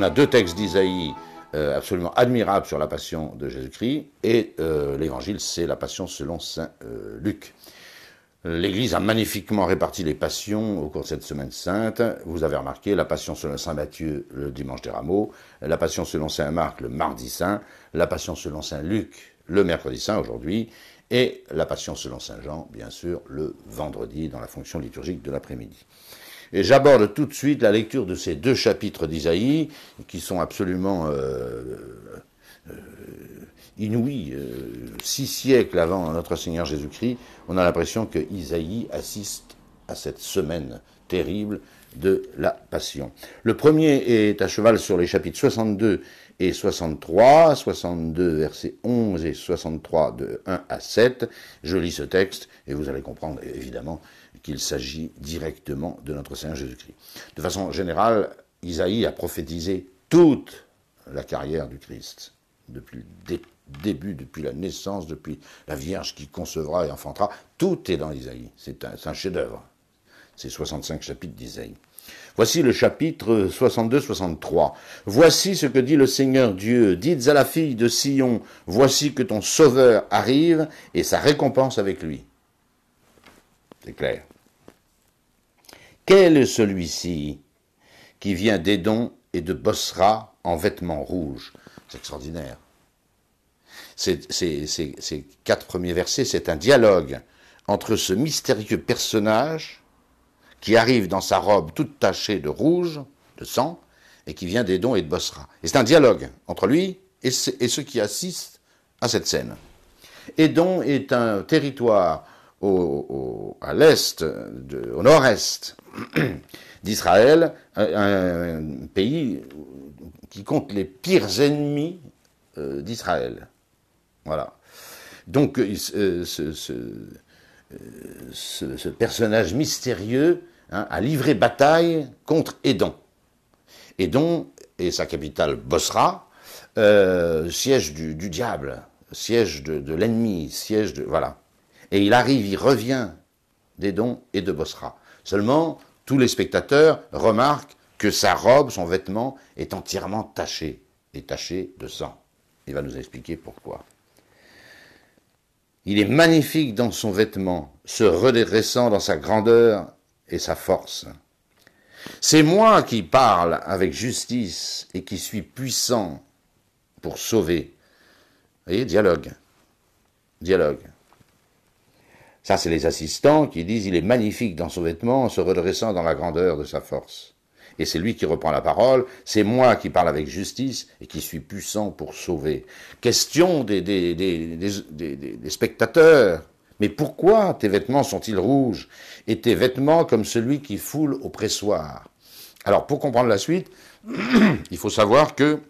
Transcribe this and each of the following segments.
on a deux textes d'Isaïe euh, absolument admirables sur la passion de Jésus-Christ, et euh, l'évangile, c'est la passion selon saint euh, Luc. L'Église a magnifiquement réparti les passions au cours de cette semaine sainte. Vous avez remarqué la passion selon saint Matthieu le dimanche des rameaux, la passion selon saint Marc le mardi saint, la passion selon saint Luc le mercredi saint aujourd'hui, et la passion selon saint Jean, bien sûr, le vendredi dans la fonction liturgique de l'après-midi. Et j'aborde tout de suite la lecture de ces deux chapitres d'Isaïe, qui sont absolument euh, euh, inouïs. Euh, six siècles avant notre Seigneur Jésus-Christ, on a l'impression que Isaïe assiste à cette semaine terrible de la Passion. Le premier est à cheval sur les chapitres 62 et 63, 62 versets 11 et 63 de 1 à 7. Je lis ce texte et vous allez comprendre évidemment qu'il s'agit directement de notre Seigneur Jésus-Christ. De façon générale, Isaïe a prophétisé toute la carrière du Christ, depuis le début, depuis la naissance, depuis la Vierge qui concevra et enfantera. Tout est dans Isaïe, c'est un, un chef-d'œuvre. C'est 65 chapitres d'Isaïe. Voici le chapitre 62-63. Voici ce que dit le Seigneur Dieu. Dites à la fille de Sion, voici que ton sauveur arrive et sa récompense avec lui. C'est clair. Quel est celui-ci qui vient d'Édon et de Bossra en vêtements rouges C'est extraordinaire. ces quatre premiers versets, c'est un dialogue entre ce mystérieux personnage qui arrive dans sa robe toute tachée de rouge, de sang, et qui vient d'Edon et de Bosra. Et c'est un dialogue entre lui et, ceux qui assistent à cette scène. Edon est un territoire au, à l'est, au nord-est d'Israël, un, pays qui compte les pires ennemis euh, d'Israël. Voilà. Donc euh, euh, ce, personnage mystérieux a hein, livré bataille contre Édon. Édon et sa capitale Bosra, euh, siège du, diable, siège de, l'ennemi, siège de... Voilà. Et il arrive, il revient d'Édon et de Bosra. Seulement, tous les spectateurs remarquent que sa robe, son vêtement, est entièrement taché, et taché de sang. Il va nous expliquer pourquoi. Il est magnifique dans son vêtement, se redressant dans sa grandeur et sa force. C'est moi qui parle avec justice et qui suis puissant pour sauver. Vous voyez, dialogue. Dialogue. Ça, c'est les assistants qui disent il est magnifique dans son vêtement en se redressant dans la grandeur de sa force. Et c'est lui qui reprend la parole, c'est moi qui parle avec justice et qui suis puissant pour sauver. Question des spectateurs mais pourquoi tes vêtements sont-ils rouges et tes vêtements comme celui qui foule au pressoir Alors pour comprendre la suite, il faut savoir que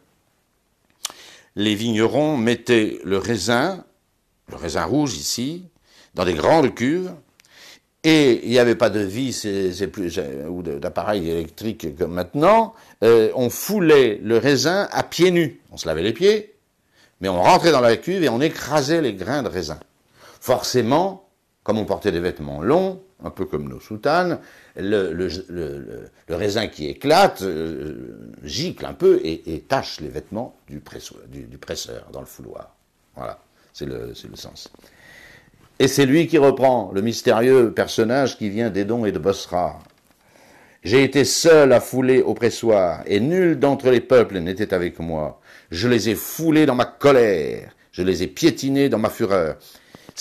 les vignerons mettaient le raisin, le raisin rouge ici, dans des grandes cuves, et il n'y avait pas de vis ou d'appareil électrique comme maintenant. Euh, on foulait le raisin à pieds nus. On se lavait les pieds, mais on rentrait dans la cuve et on écrasait les grains de raisin. Forcément, comme on portait des vêtements longs, un peu comme nos soutanes, le, raisin qui éclate euh, euh, gicle un peu et, tache les vêtements du, du, presseur dans le fouloir. Voilà, c'est le, sens. Et c'est lui qui reprend, le mystérieux personnage qui vient d'Edon et de Bosra. J'ai été seul à fouler au pressoir, et nul d'entre les peuples n'était avec moi. Je les ai foulés dans ma colère, je les ai piétinés dans ma fureur,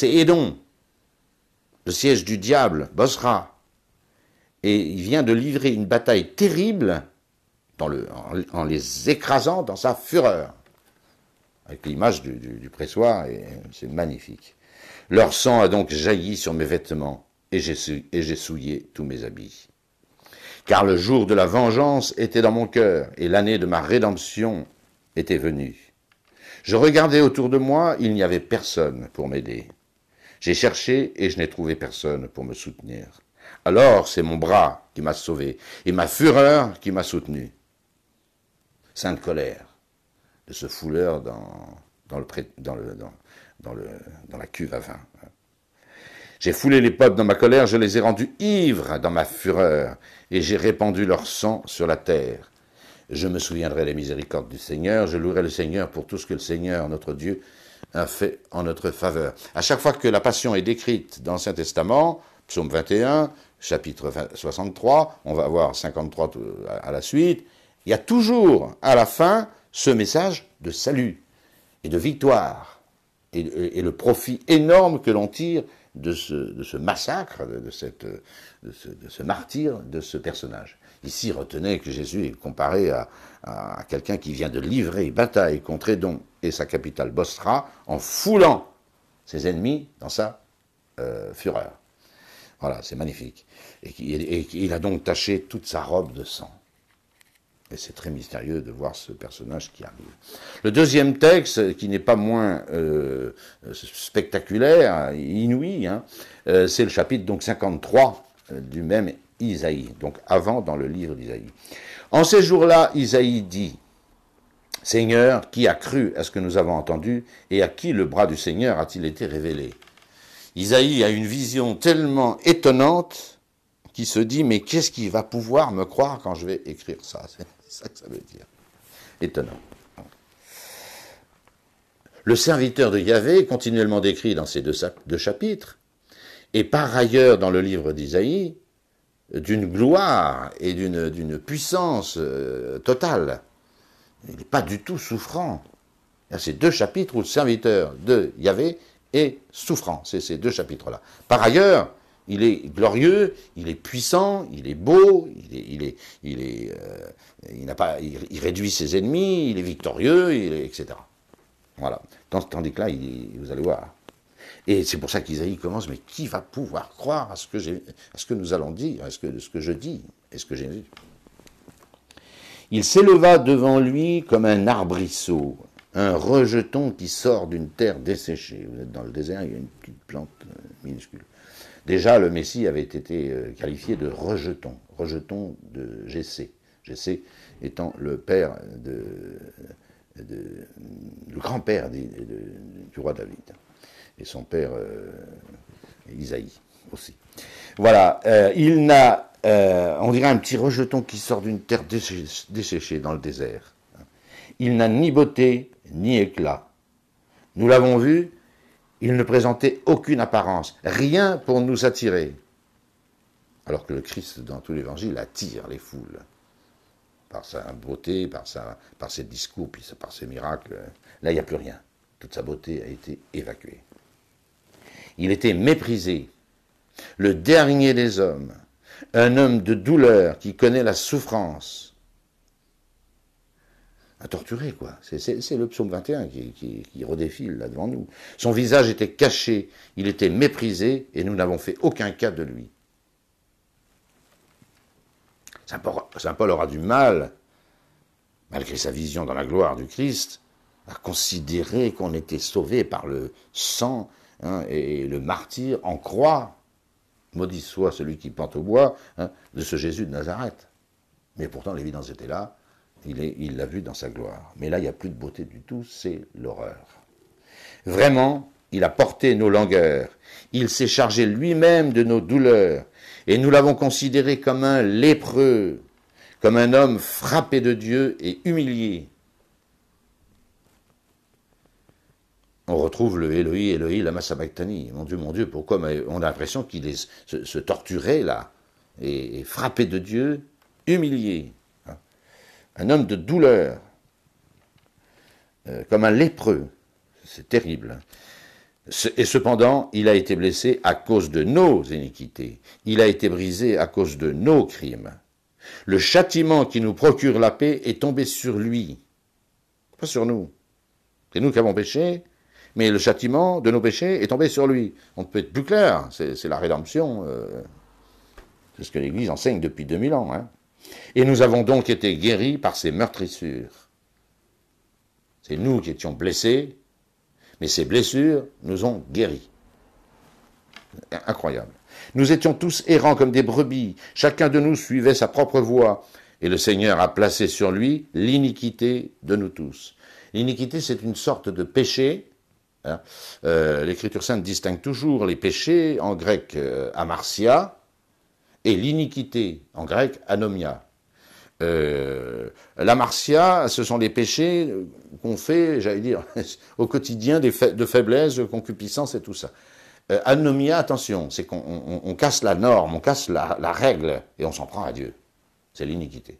c'est Édon, le siège du diable, Bosra. Et il vient de livrer une bataille terrible en, les écrasant dans sa fureur. Avec l'image du, du, du pressoir, c'est magnifique. Leur sang a donc jailli sur mes vêtements et j'ai souillé tous mes habits. Car le jour de la vengeance était dans mon cœur et l'année de ma rédemption était venue. Je regardais autour de moi, il n'y avait personne pour m'aider. J'ai cherché et je n'ai trouvé personne pour me soutenir. Alors c'est mon bras qui m'a sauvé et ma fureur qui m'a soutenu. Sainte colère de ce fouleur dans, dans, le, dans, le, dans, le, dans la cuve à vin. J'ai foulé les peuples dans ma colère, je les ai rendus ivres dans ma fureur, et j'ai répandu leur sang sur la terre. Je me souviendrai des miséricordes du Seigneur, je louerai le Seigneur pour tout ce que le Seigneur, notre Dieu, un fait en notre faveur. À chaque fois que la passion est décrite dans l'Ancien Testament, psaume 21, chapitre 63, on va avoir 53 euh, à la suite, il y a toujours à la fin ce message de salut et de victoire et, euh, le profit énorme que l'on tire de ce, massacre, de, ce, de, ce, martyr, de ce personnage. Ici, retenez que Jésus est comparé à, quelqu'un qui vient de livrer bataille contre dons et sa capitale Bostra, en foulant ses ennemis dans sa euh, fureur. Voilà, c'est magnifique. Et, il a donc taché toute sa robe de sang. Et c'est très mystérieux de voir ce personnage qui arrive. Le deuxième texte, qui n'est pas moins euh, spectaculaire, inouï, hein, euh, c'est le chapitre donc 53 du même Isaïe, donc avant dans le livre d'Isaïe. En ces jours-là, Isaïe dit Seigneur, qui a cru à ce que nous avons entendu et à qui le bras du Seigneur a-t-il été révélé Isaïe a une vision tellement étonnante qu'il se dit Mais qu'est-ce qui va pouvoir me croire quand je vais écrire ça C'est ça que ça veut dire. Étonnant. Le serviteur de Yahvé, continuellement décrit dans ces deux chapitres, et par ailleurs dans le livre d'Isaïe, d'une gloire et d'une puissance euh, totale. Il n'est pas du tout souffrant. Il y a ces deux chapitres où le serviteur de Yahvé est souffrant. C'est ces deux chapitres-là. Par ailleurs, il est glorieux, il est puissant, il est beau, il est, il est, il euh, n'a pas, il, réduit ses ennemis, il est victorieux, etc. Voilà. tandis que là, vous allez voir. Et c'est pour ça qu'Isaïe commence, mais qui va pouvoir croire à ce que, à ce que nous allons dire, à ce que, je dis, et ce que j'ai dit il s'éleva devant lui comme un arbrisseau, un rejeton qui sort d'une terre desséchée. Vous êtes dans le désert, il y a une petite plante euh, minuscule. Déjà, le Messie avait été euh, qualifié de rejeton, rejeton de Jessé, Jessé étant le père de, le grand-père du roi David et son père euh, Isaïe aussi. Voilà, euh, il n'a, euh, on dirait un petit rejeton qui sort d'une terre desséchée dans le désert. Il n'a ni beauté ni éclat. Nous l'avons vu, il ne présentait aucune apparence, rien pour nous attirer. Alors que le Christ, dans tout l'évangile, attire les foules par sa beauté, par, par ses discours, par ses miracles. Euh, là, il n'y a plus rien. Toute sa beauté a été évacuée. Il était méprisé le dernier des hommes, un homme de douleur qui connaît la souffrance. à torturé, quoi. C'est le psaume 21 qui, qui, qui redéfile là devant nous. Son visage était caché, il était méprisé, et nous n'avons fait aucun cas de lui. Saint Paul, aura du mal, malgré sa vision dans la gloire du Christ, à considérer qu'on était sauvé par le sang hein, et le martyr en croix maudit soit celui qui pente au bois hein, de ce Jésus de Nazareth. Mais pourtant, l'évidence était là, il l'a vu dans sa gloire. Mais là, il n'y a plus de beauté du tout, c'est l'horreur. Vraiment, il a porté nos langueurs, il s'est chargé lui-même de nos douleurs, et nous l'avons considéré comme un lépreux, comme un homme frappé de Dieu et humilié. on retrouve le Eloi, la Massa sabachthani. Mon Dieu, mon Dieu, pourquoi on a l'impression qu'il est se, torturer là, et, frappé de Dieu, humilié. Hein. Un homme de douleur, euh, comme un lépreux. C'est terrible. Hein. Et cependant, il a été blessé à cause de nos iniquités. Il a été brisé à cause de nos crimes. Le châtiment qui nous procure la paix est tombé sur lui, pas sur nous. C'est nous qui avons péché, mais le châtiment de nos péchés est tombé sur lui. On ne peut être plus clair, c'est la rédemption. Euh, c'est ce que l'Église enseigne depuis 2000 ans. Hein. Et nous avons donc été guéris par ses meurtrissures. C'est nous qui étions blessés, mais ces blessures nous ont guéris. Incroyable. Nous étions tous errants comme des brebis, chacun de nous suivait sa propre voie, et le Seigneur a placé sur lui l'iniquité de nous tous. L'iniquité, c'est une sorte de péché Hein. Euh, L'Écriture sainte distingue toujours les péchés, en grec euh, amartia, et l'iniquité, en grec anomia. Euh, l'amartia, ce sont les péchés qu'on fait, j'allais dire, au quotidien des de faiblesse, concupiscence et tout ça. Euh, anomia, attention, c'est qu'on casse la norme, on casse la, règle et on s'en prend à Dieu. C'est l'iniquité.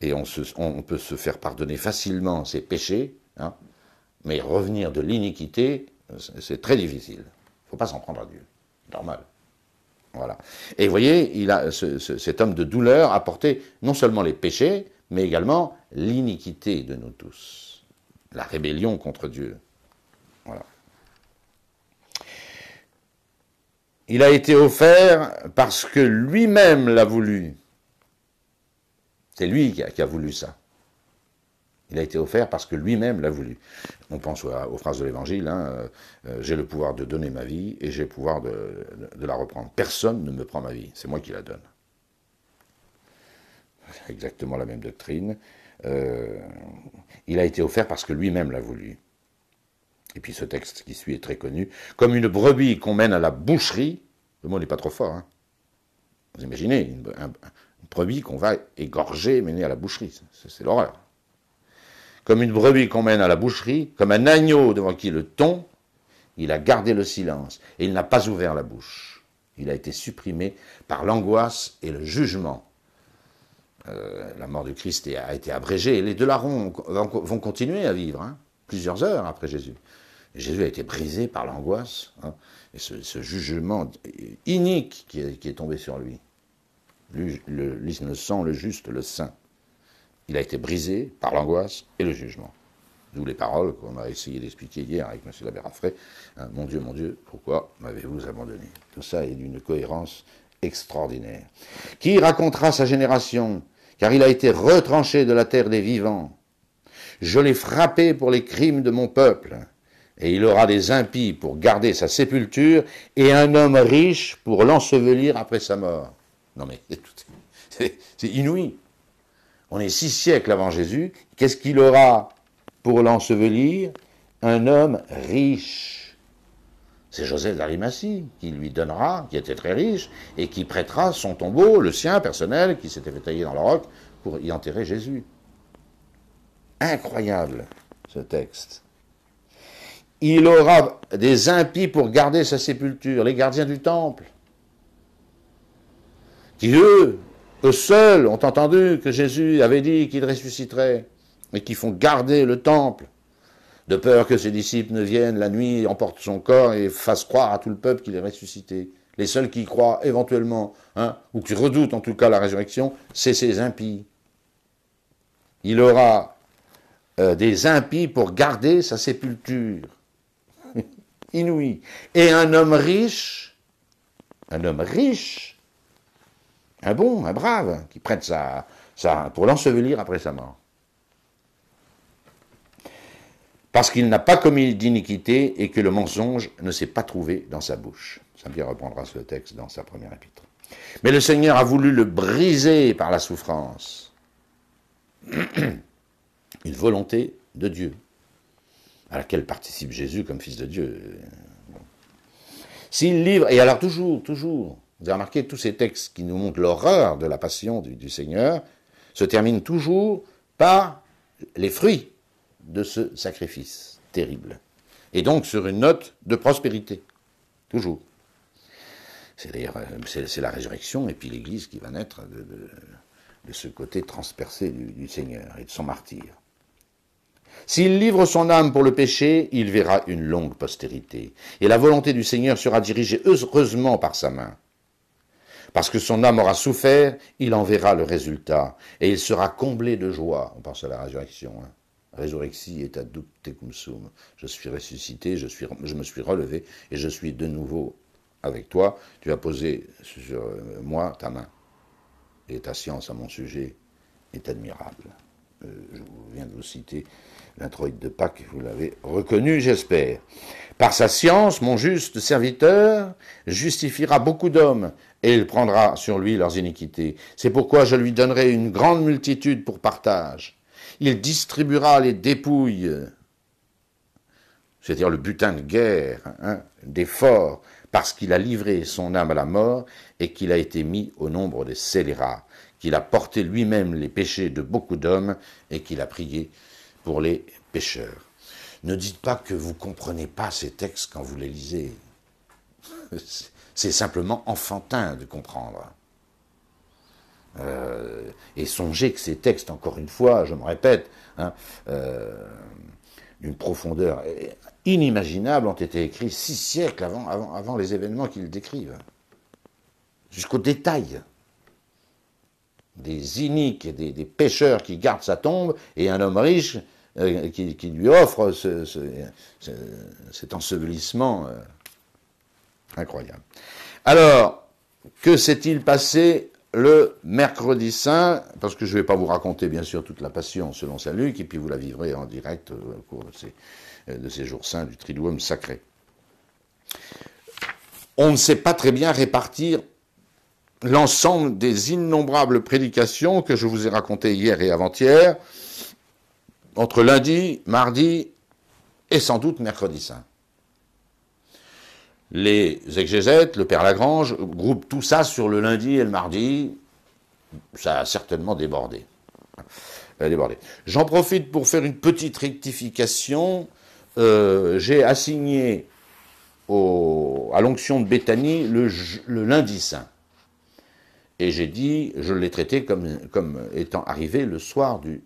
Et on, peut se faire pardonner facilement ces péchés, hein, mais revenir de l'iniquité, c'est très difficile. Il ne faut pas s'en prendre à Dieu. Normal. Voilà. Et vous voyez, il a, cet homme de douleur a porté non seulement les péchés, mais également l'iniquité de nous tous. La rébellion contre Dieu. Voilà. Il a été offert parce que lui-même l'a voulu. C'est lui qui a voulu ça. Il a été offert parce que lui-même l'a voulu. On pense aux, phrases de l'Évangile, hein, euh, euh, j'ai le pouvoir de donner ma vie et j'ai le pouvoir de, la reprendre. Personne ne me prend ma vie, c'est moi qui la donne. Exactement la même doctrine. Euh, il a été offert parce que lui-même l'a voulu. Et puis ce texte qui suit est très connu. Comme une brebis qu'on mène à la boucherie, le mot n'est pas trop fort. Hein. Vous imaginez, une, une brebis qu'on va égorger, mener à la boucherie. C'est l'horreur. Comme une brebis qu'on mène à la boucherie, comme un agneau devant qui le ton, il a gardé le silence et il n'a pas ouvert la bouche. Il a été supprimé par l'angoisse et le jugement. Euh, la mort du Christ a été abrégée et les deux larrons vont continuer à vivre hein. plusieurs heures après Jésus. Jésus a été brisé par l'angoisse hein, et ce, jugement inique qui est, tombé sur lui. Le, le juste, le saint. Il a été brisé par l'angoisse et le jugement. D'où les paroles qu'on a essayé d'expliquer hier avec M. l'abbé hein, mon Dieu, mon Dieu, pourquoi m'avez-vous abandonné Tout ça est d'une cohérence extraordinaire. Qui racontera sa génération Car il a été retranché de la terre des vivants. Je l'ai frappé pour les crimes de mon peuple. Et il aura des impies pour garder sa sépulture et un homme riche pour l'ensevelir après sa mort. Non mais c'est inouï. On est six siècles avant Jésus. Qu'est-ce qu'il aura pour l'ensevelir Un homme riche. C'est Joseph d'Arimathie qui lui donnera, qui était très riche, et qui prêtera son tombeau, le sien personnel, qui s'était fait tailler dans le roc, pour y enterrer Jésus. Incroyable ce texte. Il aura des impies pour garder sa sépulture, les gardiens du temple, qui eux eux seuls ont entendu que Jésus avait dit qu'il ressusciterait et qui font garder le temple, de peur que ses disciples ne viennent la nuit, emportent son corps et fassent croire à tout le peuple qu'il est ressuscité. Les seuls qui croient éventuellement, hein, ou qui redoutent en tout cas la résurrection, c'est ces impies. Il aura euh, des impies pour garder sa sépulture. Inouï. Et un homme riche, un homme riche, un bon, un brave, qui prête ça pour l'ensevelir après sa mort. Parce qu'il n'a pas commis d'iniquité et que le mensonge ne s'est pas trouvé dans sa bouche. Saint-Pierre reprendra ce texte dans sa première épître. Mais le Seigneur a voulu le briser par la souffrance. Une volonté de Dieu, à laquelle participe Jésus comme fils de Dieu. S'il livre, et alors toujours, toujours, vous avez remarqué, tous ces textes qui nous montrent l'horreur de la passion du, Seigneur se terminent toujours par les fruits de ce sacrifice terrible. Et donc sur une note de prospérité, toujours. C'est d'ailleurs euh, c'est, la résurrection et puis l'Église qui va naître de, ce côté transpercé du, Seigneur et de son martyr. S'il livre son âme pour le péché, il verra une longue postérité, et la volonté du Seigneur sera dirigée heureusement par sa main. Parce que son âme aura souffert, il en verra le résultat, et il sera comblé de joie. On pense à la résurrection. Hein. est et cum sum. Je suis ressuscité, je, suis, je me suis relevé, et je suis de nouveau avec toi. Tu as posé sur euh, moi ta main, et ta science à mon sujet est admirable. Euh, je viens de vous citer L'introïde de Pâques, vous l'avez reconnu, j'espère. Par sa science, mon juste serviteur justifiera beaucoup d'hommes, et il prendra sur lui leurs iniquités. C'est pourquoi je lui donnerai une grande multitude pour partage. Il distribuera les dépouilles, c'est-à-dire le butin de guerre, hein, des forts, parce qu'il a livré son âme à la mort et qu'il a été mis au nombre des scélérats, qu'il a porté lui-même les péchés de beaucoup d'hommes et qu'il a prié pour les pêcheurs. Ne dites pas que vous ne comprenez pas ces textes quand vous les lisez. C'est simplement enfantin de comprendre. Euh, et songez que ces textes, encore une fois, je me répète, hein, euh, d'une profondeur inimaginable, ont été écrits six siècles avant, avant, les événements qu'ils décrivent, jusqu'au détail des iniques et des, pêcheurs qui gardent sa tombe, et un homme riche euh, qui, lui offre cet ensevelissement euh, incroyable. Alors, que s'est-il passé le mercredi saint Parce que je ne vais pas vous raconter, bien sûr, toute la passion selon saint Luc, et puis vous la vivrez en direct euh, au cours de ces, de ces jours saints du Triduum sacré. On ne sait pas très bien répartir l'ensemble des innombrables prédications que je vous ai racontées hier et avant-hier entre lundi, mardi et sans doute mercredi saint. Les exégètes, le Père Lagrange, groupent tout ça sur le lundi et le mardi. Ça a certainement débordé. Euh, J'en profite pour faire une petite rectification. Euh, j'ai assigné à l'onction de Béthanie le, lundi saint. Et j'ai dit, je l'ai traité comme, comme étant arrivé le soir du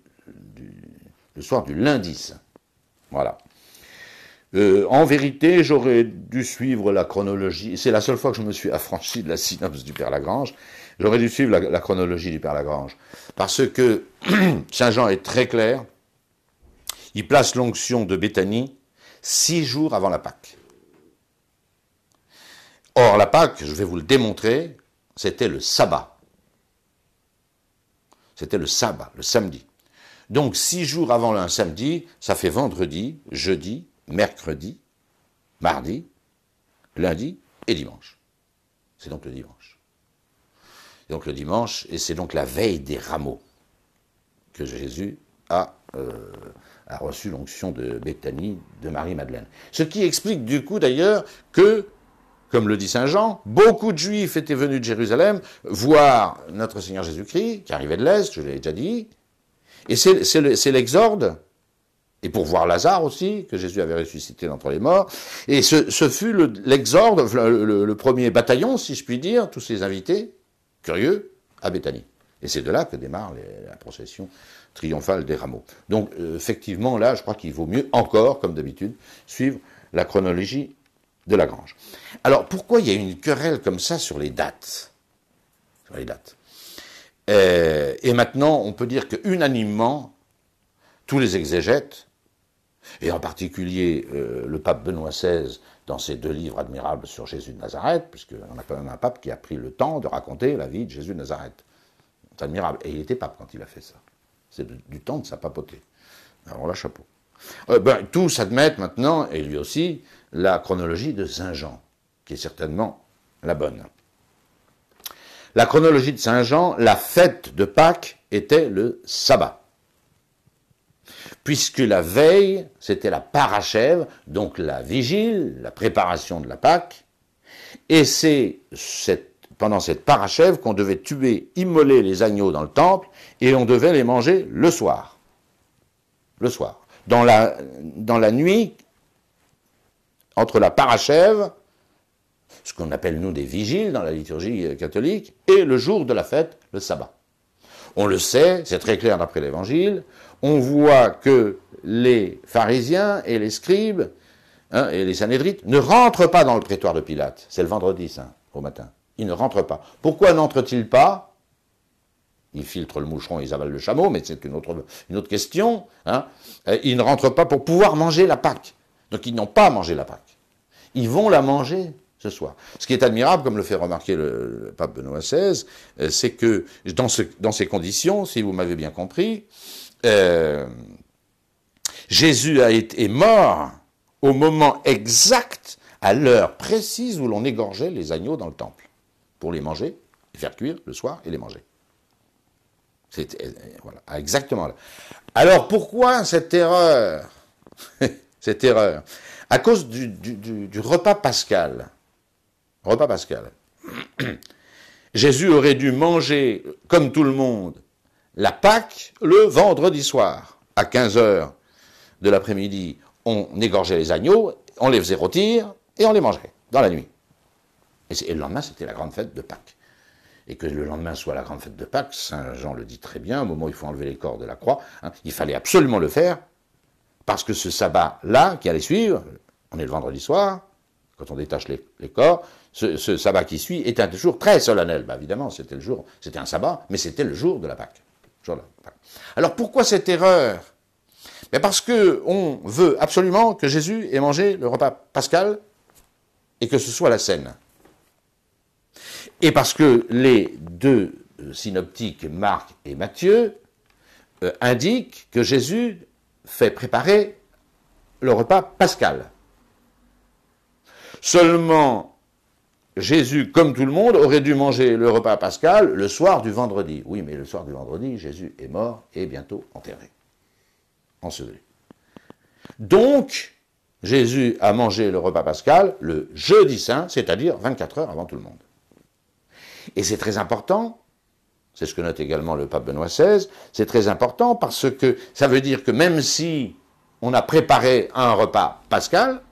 le soir du lundi Voilà. Euh, en vérité, j'aurais dû suivre la chronologie. C'est la seule fois que je me suis affranchi de la synopse du Père Lagrange. J'aurais dû suivre la, la, chronologie du Père Lagrange. Parce que Saint Jean est très clair. Il place l'onction de Béthanie six jours avant la Pâque. Or, la Pâque, je vais vous le démontrer, c'était le sabbat. C'était le sabbat, le samedi. Donc six jours avant un samedi, ça fait vendredi, jeudi, mercredi, mardi, lundi et dimanche. C'est donc le dimanche. donc le dimanche, et c'est donc la veille des rameaux que Jésus a, euh, a reçu l'onction de Bethanie de Marie-Madeleine. Ce qui explique du coup d'ailleurs que comme le dit Saint Jean, beaucoup de Juifs étaient venus de Jérusalem voir notre Seigneur Jésus-Christ, qui arrivait de l'Est, je l'ai déjà dit, et c'est l'exorde, et pour voir Lazare aussi, que Jésus avait ressuscité d'entre les morts. Et ce, fut l'exorde, le, premier bataillon, si je puis dire, tous ces invités, curieux, à Béthanie. Et c'est de là que démarre la procession triomphale des rameaux. Donc euh, effectivement, là, je crois qu'il vaut mieux encore, comme d'habitude, suivre la chronologie de Lagrange. Alors pourquoi il y a une querelle comme ça sur les dates Sur les dates. Euh, et, maintenant, on peut dire que unanimement, tous les exégètes, et en particulier euh, le pape Benoît XVI dans ses deux livres admirables sur Jésus de Nazareth, puisqu'on a quand même un pape qui a pris le temps de raconter la vie de Jésus de Nazareth. C'est admirable. Et il était pape quand il a fait ça. C'est du temps de sa papauté. Alors là, chapeau. Euh, ben, tous admettent maintenant, et lui aussi, la chronologie de Saint Jean, qui est certainement la bonne. La chronologie de Saint Jean, la fête de Pâques était le sabbat. Puisque la veille, c'était la parachève, donc la vigile, la préparation de la Pâque, et c'est pendant cette parachève qu'on devait tuer, immoler les agneaux dans le temple, et on devait les manger le soir. Le soir. Dans la, dans la nuit, entre la parachève ce qu'on appelle nous des vigiles dans la liturgie euh, catholique, et le jour de la fête, le sabbat. On le sait, c'est très clair d'après l'Évangile, on voit que les pharisiens et les scribes hein, et les sanédrites ne rentrent pas dans le prétoire de Pilate, c'est le vendredi saint au matin, ils ne rentrent pas. Pourquoi n'entrent-ils pas ils filtrent le moucheron, ils avalent le chameau, mais c'est une autre, une autre question. Hein. Euh, ils ne rentrent pas pour pouvoir manger la Pâque. Donc ils n'ont pas mangé la Pâque. Ils vont la manger ce soir. Ce qui est admirable, comme le fait remarquer le, pape Benoît XVI, euh, c'est que dans, ces conditions, si vous m'avez bien compris, euh, Jésus a été, est mort au moment exact, à l'heure précise où l'on égorgeait les agneaux dans le temple, pour les manger, les faire cuire le soir et les manger. C'est euh, exactement là. Alors pourquoi cette erreur Cette erreur. À cause du repas pascal repas pascal. Jésus aurait dû manger, comme tout le monde, la Pâque le vendredi soir, à 15h de l'après-midi. On égorgeait les agneaux, on les faisait rôtir et on les mangerait dans la nuit. Et, le lendemain, c'était la grande fête de Pâques. Et que le lendemain soit la grande fête de Pâques, Saint Jean le dit très bien, au moment où il faut enlever les corps de la croix, hein, il fallait absolument le faire, parce que ce sabbat-là qui allait suivre, on est le vendredi soir, quand on détache les, corps, ce, sabbat qui suit est un jour très solennel. Bah, évidemment, c'était le jour, c'était un sabbat, mais c'était le jour de la Pâque. Alors pourquoi cette erreur ben, Parce que on veut absolument que Jésus ait mangé le repas pascal et que ce soit la scène. Et parce que les deux euh, synoptiques, Marc et Matthieu, euh, indiquent que Jésus fait préparer le repas pascal. Seulement, Jésus, comme tout le monde, aurait dû manger le repas pascal le soir du vendredi. Oui, mais le soir du vendredi, Jésus est mort et bientôt enterré, enseveli. Donc, Jésus a mangé le repas pascal le jeudi saint, c'est-à-dire 24 heures avant tout le monde. Et c'est très important, c'est ce que note également le pape Benoît XVI, c'est très important parce que ça veut dire que même si on a préparé un repas pascal,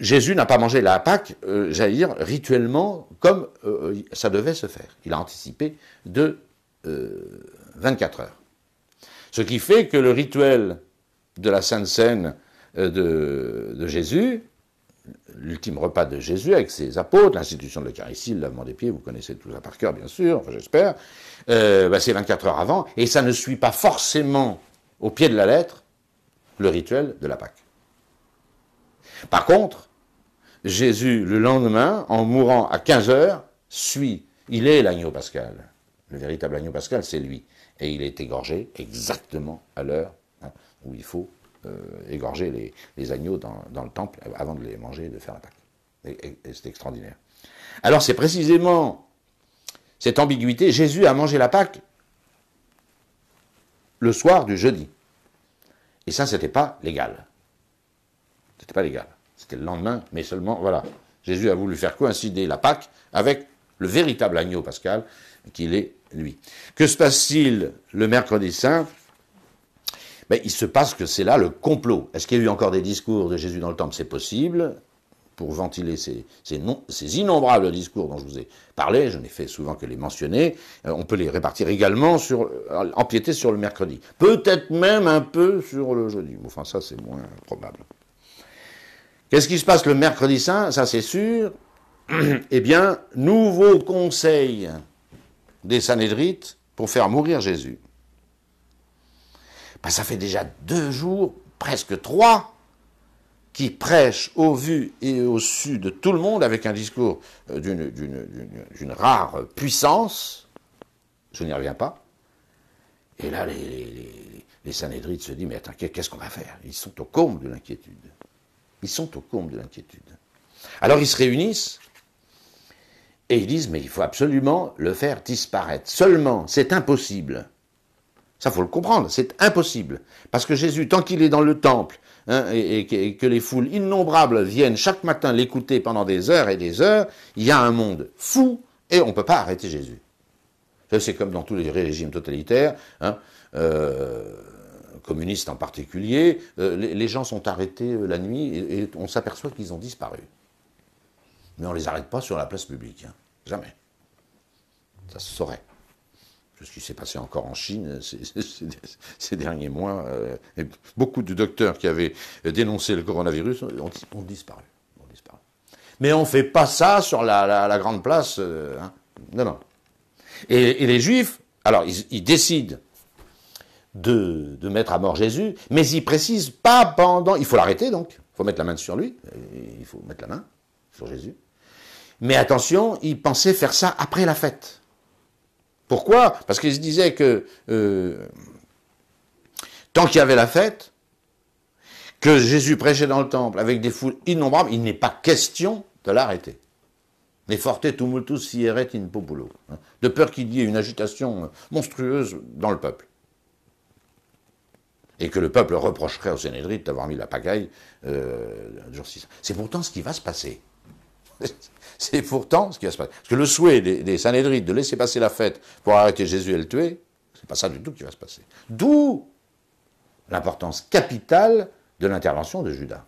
Jésus n'a pas mangé la Pâque, jaillir j'allais dire, rituellement, comme euh, ça devait se faire. Il a anticipé de 24 euh, heures. Ce qui fait que le rituel de la Sainte Seine euh, de, Jésus, l'ultime repas de Jésus avec ses apôtres, l'institution de l'Eucharistie, le lavement des pieds, vous connaissez tout ça par cœur, bien sûr, j'espère, bah, c'est 24 heures avant, et ça ne suit pas forcément au pied de la lettre le rituel de la Pâque. Par contre, Jésus, le lendemain, en mourant à 15 heures, suit. Il est l'agneau pascal. Le véritable agneau pascal, c'est lui. Et il est égorgé exactement à l'heure hein, où il faut euh, égorger les, agneaux dans, le temple avant de les manger et de faire la Pâque. c'est extraordinaire. Alors c'est précisément cette ambiguïté. Jésus a mangé la Pâque le soir du jeudi. Et ça, c'était pas légal. C'était pas légal le lendemain, mais seulement, voilà. Jésus a voulu faire coïncider la Pâque avec le véritable agneau pascal, qu'il est lui. Que se passe-t-il le mercredi saint ben, Il se passe que c'est là le complot. Est-ce qu'il y a eu encore des discours de Jésus dans le temple C'est possible. Pour ventiler ces, innombrables discours dont je vous ai parlé, je n'ai fait souvent que les mentionner, euh, on peut les répartir également sur, euh, empiéter sur le mercredi. Peut-être même un peu sur le jeudi. Enfin, ça, c'est moins probable. Qu'est-ce qui se passe le mercredi saint Ça, c'est sûr. eh bien, nouveau conseil des Sanédrites pour faire mourir Jésus. Ben, ça fait déjà deux jours, presque trois, qui prêchent au vu et au su de tout le monde avec un discours euh, d'une rare puissance. Je n'y reviens pas. Et là, les, les, Sanédrites se disent, mais attends, qu'est-ce qu'on va faire Ils sont au comble de l'inquiétude. Ils sont au comble de l'inquiétude. Alors ils se réunissent et ils disent mais il faut absolument le faire disparaître. Seulement, c'est impossible. Ça faut le comprendre, c'est impossible. Parce que Jésus, tant qu'il est dans le temple hein, et, que les foules innombrables viennent chaque matin l'écouter pendant des heures et des heures, il y a un monde fou et on ne peut pas arrêter Jésus. C'est comme dans tous les régimes totalitaires. Hein, euh, communistes en particulier, euh, les, gens sont arrêtés euh, la nuit et, on s'aperçoit qu'ils ont disparu. Mais on ne les arrête pas sur la place publique, hein. jamais. Ça se saurait. Ce qui s'est passé encore en Chine euh, ces, derniers mois, beaucoup de docteurs qui avaient dénoncé le coronavirus ont, disparu, Mais on ne fait pas ça sur la, grande place. Hein. Non, non. Et, les juifs, alors ils décident de, mettre à mort Jésus, mais il précise pas pendant. Il faut l'arrêter donc, il faut mettre la main sur lui, il faut mettre la main sur Jésus. Mais attention, il pensait faire ça après la fête. Pourquoi Parce qu'il se disait que euh, tant qu'il y avait la fête, que Jésus prêchait dans le temple avec des foules innombrables, il n'est pas question de l'arrêter. Mais forte tumultus si in populo. Hein. De peur qu'il y ait une agitation euh, monstrueuse dans le peuple et que le peuple reprocherait aux Sanédrites d'avoir mis la pagaille euh, jour 6. C'est pourtant ce qui va se passer. C'est pourtant ce qui va se passer. Parce que le souhait des, des Sanédrites de laisser passer la fête pour arrêter Jésus et le tuer, c'est pas ça du tout qui va se passer. D'où l'importance capitale de l'intervention de Judas.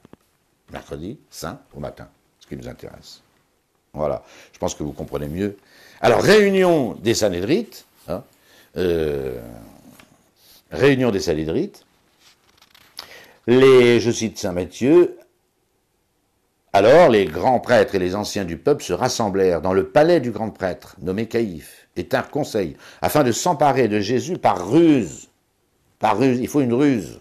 Mercredi, saint, au matin, ce qui nous intéresse. Voilà, je pense que vous comprenez mieux. Alors, réunion des Sanédrites, hein, euh, réunion des Sanédrites, les, je cite Saint Matthieu, alors les grands prêtres et les anciens du peuple se rassemblèrent dans le palais du grand prêtre, nommé Caïphe, et tinrent conseil, afin de s'emparer de Jésus par ruse. Par ruse, il faut une ruse.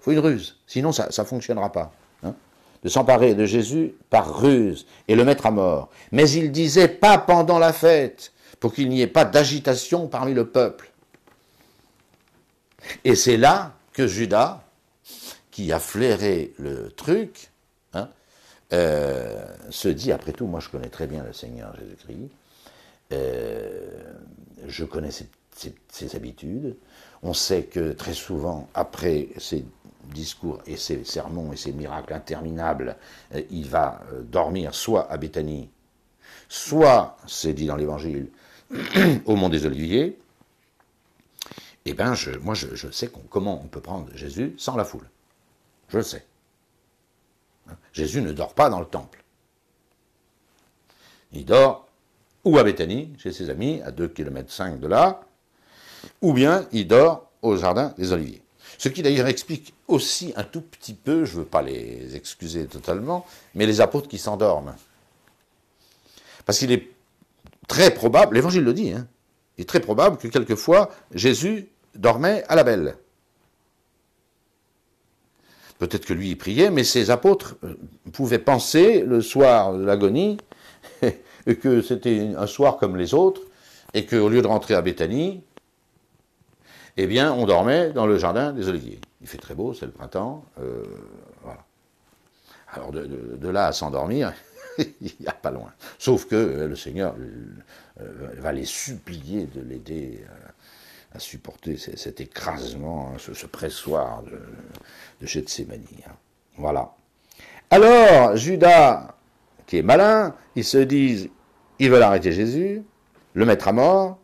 Il faut une ruse, sinon ça ne fonctionnera pas. Hein. de s'emparer de Jésus par ruse et le mettre à mort. Mais il disait pas pendant la fête, pour qu'il n'y ait pas d'agitation parmi le peuple. Et c'est là que Judas, qui a flairé le truc, hein, euh, se dit, après tout, moi je connais très bien le Seigneur Jésus-Christ, euh, je connais ses, habitudes, on sait que très souvent, après ses discours et ses sermons et ses miracles interminables, euh, il va dormir soit à Béthanie, soit, c'est dit dans l'Évangile, au Mont des Oliviers, eh bien, moi, je, sais comment on peut prendre Jésus sans la foule. Je le sais. Hein? Jésus ne dort pas dans le temple. Il dort ou à Béthanie, chez ses amis, à 2,5 km de là, ou bien il dort au jardin des Oliviers. Ce qui d'ailleurs explique aussi un tout petit peu, je ne veux pas les excuser totalement, mais les apôtres qui s'endorment. Parce qu'il est très probable, l'évangile le dit, hein, il est très probable que quelquefois Jésus dormait à la belle. Peut-être que lui y priait, mais ses apôtres euh, pouvaient penser le soir de l'agonie que c'était un soir comme les autres et qu'au lieu de rentrer à Béthanie, eh bien, on dormait dans le jardin des Oliviers. Il fait très beau, c'est le printemps. Euh, Alors de, de là à s'endormir, il n'y a pas loin. Sauf que euh, le Seigneur va les supplier de l'aider supporter cet écrasement, hein, ce, pressoir de, de Gethsemane. Hein. Voilà. Alors, Judas, qui est malin, ils se disent, ils veulent arrêter Jésus, le mettre à mort,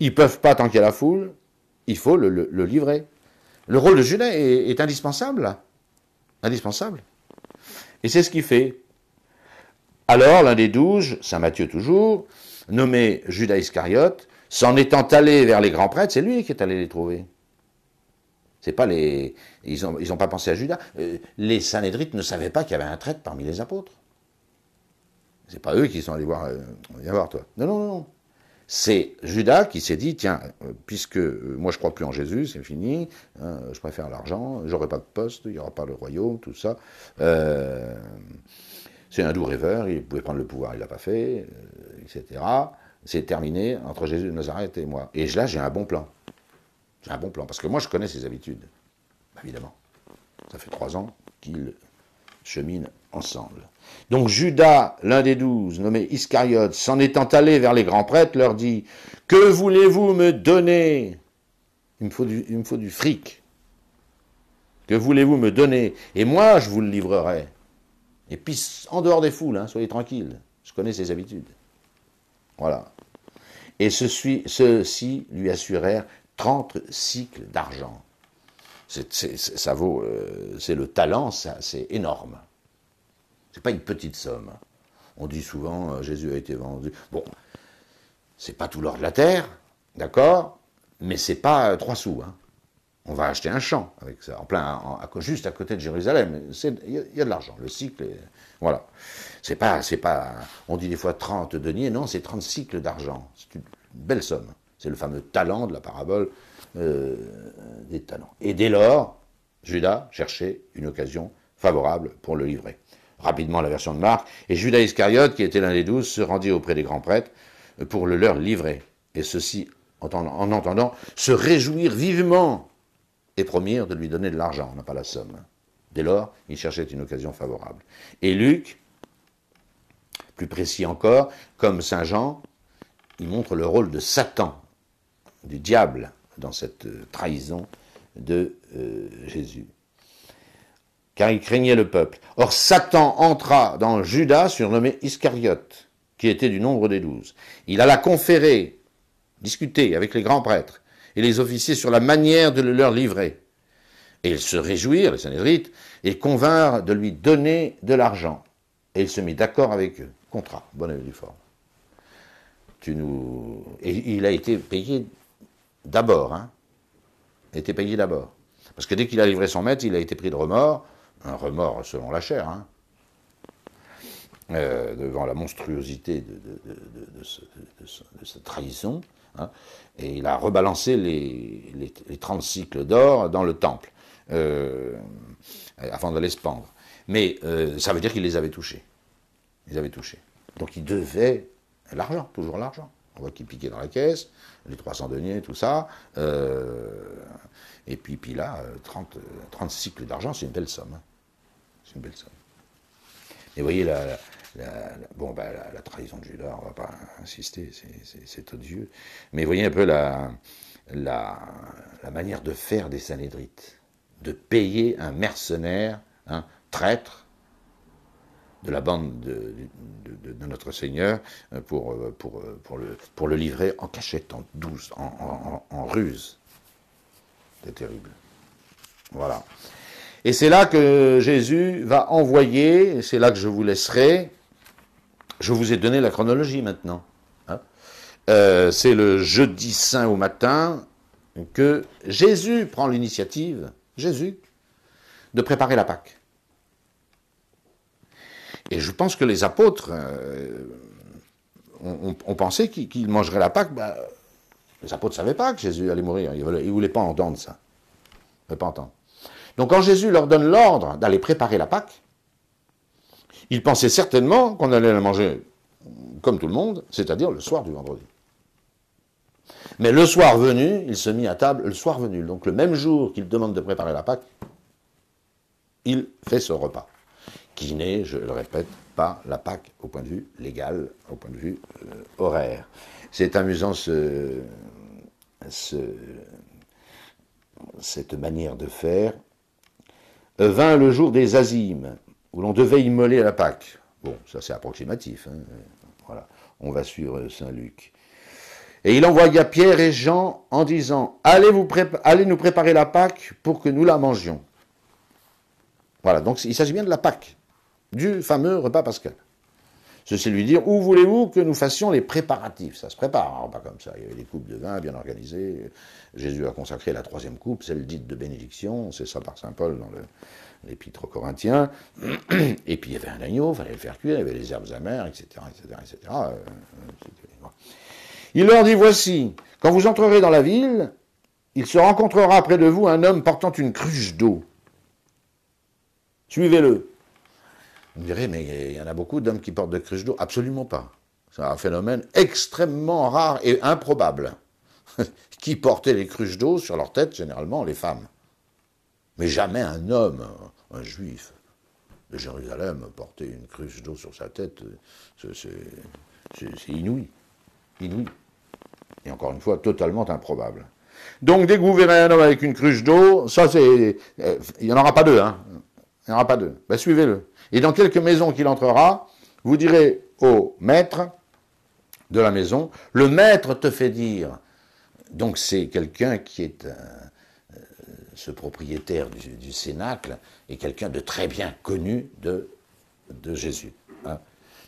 ils peuvent pas tant qu'il y a la foule, il faut le, livrer. Le rôle de Judas est, indispensable. Indispensable. Et c'est ce qu'il fait. Alors l'un des douze, Saint Matthieu toujours, nommé Judas Iscariote, S'en étant allé vers les grands prêtres, c'est lui qui est allé les trouver. C'est pas les. Ils n'ont ils ont pas pensé à Judas. Euh, les Sanédrites ne savaient pas qu'il y avait un traître parmi les apôtres. C'est pas eux qui sont allés voir. Euh, viens voir toi. Non, non, non. C'est Judas qui s'est dit tiens, euh, puisque moi je crois plus en Jésus, c'est fini, hein, je préfère l'argent, j'aurai pas de poste, il n'y aura pas le royaume, tout ça. c'est un doux rêveur, il pouvait prendre le pouvoir, il l'a pas fait, etc c'est terminé entre Jésus de Nazareth et moi. Et là, j'ai un bon plan. J'ai un bon plan, parce que moi, je connais ses habitudes, évidemment. Ça fait trois ans qu'ils cheminent ensemble. Donc Judas, l'un des douze, nommé Iscariote, s'en étant allé vers les grands prêtres, leur dit, Que voulez-vous me donner il me, faut du, faut du fric. Que voulez-vous me donner Et moi, je vous le livrerai. Et puis, en dehors des foules, hein, soyez tranquilles. Je connais ses habitudes. Voilà et ceux-ci lui assurèrent 30 cycles d'argent. ça vaut, euh, c'est le talent, c'est énorme. C'est pas une petite somme. Hein. On dit souvent euh, Jésus a été vendu. Bon, c'est pas tout l'or de la terre, d'accord, mais c'est pas euh, trois sous. Hein on va acheter un champ avec ça, en plein, juste à côté de Jérusalem. Il y, a de l'argent, le cycle, voilà. C'est pas, c'est pas, on dit des fois 30 deniers, non, c'est 30 cycles d'argent. C'est une belle somme. C'est le fameux talent de la parabole euh, des talents. Et dès lors, Judas cherchait une occasion favorable pour le livrer. Rapidement, la version de Marc, et Judas Iscariote, qui était l'un des douze, se rendit auprès des grands prêtres pour le leur livrer. Et ceci, en entendant, se réjouir vivement et promirent de lui donner de l'argent, on n'a pas la somme. Dès lors, il cherchait une occasion favorable. Et Luc, plus précis encore, comme Saint Jean, il montre le rôle de Satan, du diable, dans cette euh, trahison de euh, Jésus. Car il craignait le peuple. Or Satan entra dans Judas, surnommé Iscariote, qui était du nombre des douze. Il alla conférer, discuter avec les grands prêtres et les officiers sur la manière de le leur livrer. Et ils se réjouirent, les sénédrites, et convinrent de lui donner de l'argent. Et il se mit d'accord avec eux. Contrat, bon et du Tu nous... Et il a été payé d'abord, hein. Il a été payé d'abord. Parce que dès qu'il a livré son maître, il a été pris de remords, un remords selon la chair, hein. Euh, devant la monstruosité de, de, cette trahison. Hein, et il a rebalancé les, 30 cycles d'or dans le temple, afin euh, avant de les pendre Mais euh, ça veut dire qu'il les avait touchés. Ils avaient touché. Donc il devait l'argent, toujours l'argent. On voit qu'il piquait dans la caisse, les 300 deniers, tout ça. et puis, là, 30, cycles d'argent, c'est une belle somme. Hein. C'est une belle somme. Et vous voyez là bon, bah, la, trahison de Judas, on va pas insister, c'est odieux. Mais voyez un peu la, la, manière de faire des Sanédrites, de payer un mercenaire, un traître de la bande de, notre Seigneur euh, pour, euh, pour, euh, pour, le, pour le livrer en cachette, en douce, en, en, en ruse. C'est terrible. Voilà. Et c'est là que Jésus va envoyer, c'est là que je vous laisserai, je vous ai donné la chronologie maintenant. Hein. Euh, c'est le jeudi saint au matin que Jésus prend l'initiative, Jésus, de préparer la Pâque. Et je pense que les apôtres euh, ont, pensé qu'ils mangeraient la Pâque. Bah, les apôtres ne savaient pas que Jésus allait mourir. Ils ne voulaient pas entendre ça. pas entendre. Donc quand Jésus leur donne l'ordre d'aller préparer la Pâque, il pensait certainement qu'on allait la manger comme tout le monde, c'est-à-dire le soir du vendredi. Mais le soir venu, il se mit à table, le soir venu, donc le même jour qu'il demande de préparer la Pâque, il fait ce repas, qui n'est, je le répète, pas la Pâque au point de vue légal, au point de vue euh, horaire. C'est amusant cette manière de faire. Euh, vint le jour des azimes, où l'on devait immoler la Pâque. Bon, ça c'est approximatif. Hein. Voilà, on va sur Saint Luc. Et il envoya Pierre et Jean en disant allez, vous allez nous préparer la Pâque pour que nous la mangions. Voilà, donc il s'agit bien de la Pâque, du fameux repas pascal. Ceci lui dire, où voulez-vous que nous fassions les préparatifs Ça se prépare, hein, pas comme ça. Il y avait des coupes de vin bien organisées. Jésus a consacré la troisième coupe, celle dite de bénédiction, c'est ça par Saint Paul dans l'épître aux Corinthiens. Et puis il y avait un agneau, il fallait le faire cuire, il y avait les herbes amères, etc. Euh, il leur dit, voici, quand vous entrerez dans la ville, il se rencontrera près de vous un homme portant une cruche d'eau. Suivez-le. Vous me direz, mais il y en a beaucoup d'hommes qui portent de cruches d'eau. Absolument pas. C'est un phénomène extrêmement rare et improbable. qui portait les cruches d'eau sur leur tête, généralement les femmes. Mais jamais un homme, un juif de Jérusalem, portait une cruche d'eau sur sa tête. C'est inouï. Inouï. Et encore une fois, totalement improbable. Donc dès que vous verrez un homme avec une cruche d'eau, ça c'est... Euh, il n'y en aura pas deux, hein. Il n'y en aura pas deux. Ben, suivez-le. Et dans quelques maisons qu'il entrera, vous direz au maître de la maison, le maître te fait dire. Donc c'est quelqu'un qui est euh, euh, ce propriétaire du, Cénacle et quelqu'un de très bien connu de, Jésus. Hein.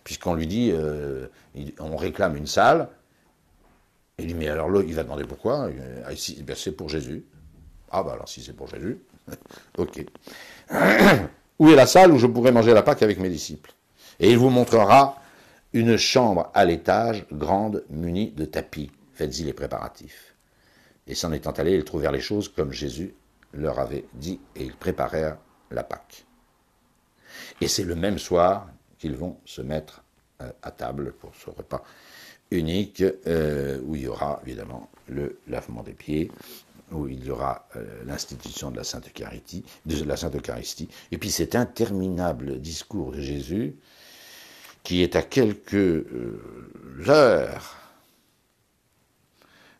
Puisqu'on lui dit, euh, on réclame une salle, il lui mais alors là, il va demander pourquoi ah, ben, C'est pour Jésus. Ah, bah alors si c'est pour Jésus, ok. Où est la salle où je pourrai manger la Pâque avec mes disciples Et il vous montrera une chambre à l'étage, grande, munie de tapis. Faites-y les préparatifs. Et s'en étant allés, ils trouvèrent les choses comme Jésus leur avait dit, et ils préparèrent la Pâque. Et c'est le même soir qu'ils vont se mettre euh, à table pour ce repas unique, euh, où il y aura évidemment le lavement des pieds, où il y aura euh, l'institution de la Sainte Eucharistie, et puis cet interminable discours de Jésus qui est à quelques euh, heures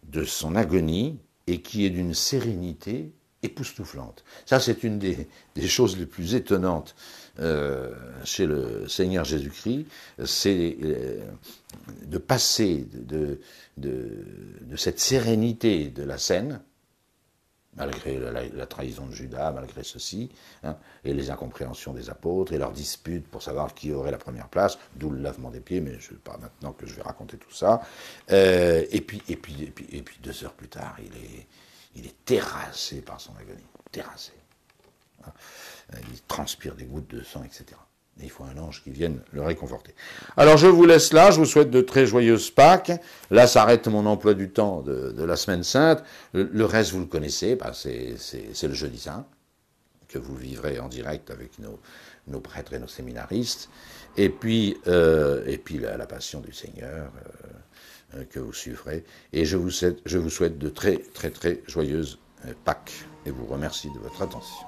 de son agonie et qui est d'une sérénité époustouflante. Ça, c'est une des, choses les plus étonnantes euh, chez le Seigneur Jésus-Christ, c'est de passer de, de, cette sérénité de la scène, malgré la, trahison de Judas, malgré ceci, hein, et les incompréhensions des apôtres, et leurs disputes pour savoir qui aurait la première place, d'où le lavement des pieds, mais je ne pas maintenant que je vais raconter tout ça. Euh, et, puis, et, puis, et, puis, deux heures plus tard, il est, il est terrassé par son agonie, terrassé. Hein. Euh, il transpire des gouttes de sang, etc il faut un ange qui vienne le réconforter. Alors je vous laisse là, je vous souhaite de très joyeuses Pâques. Là s'arrête mon emploi du temps de, la semaine sainte. Le, reste, vous le connaissez, bah, c'est le jeudi saint, que vous vivrez en direct avec nos, prêtres et nos séminaristes. Et puis, euh, la, passion du Seigneur euh, que vous suivrez. Et je vous, souhaite, je vous souhaite de très très très joyeuses euh, Pâques et vous remercie de votre attention.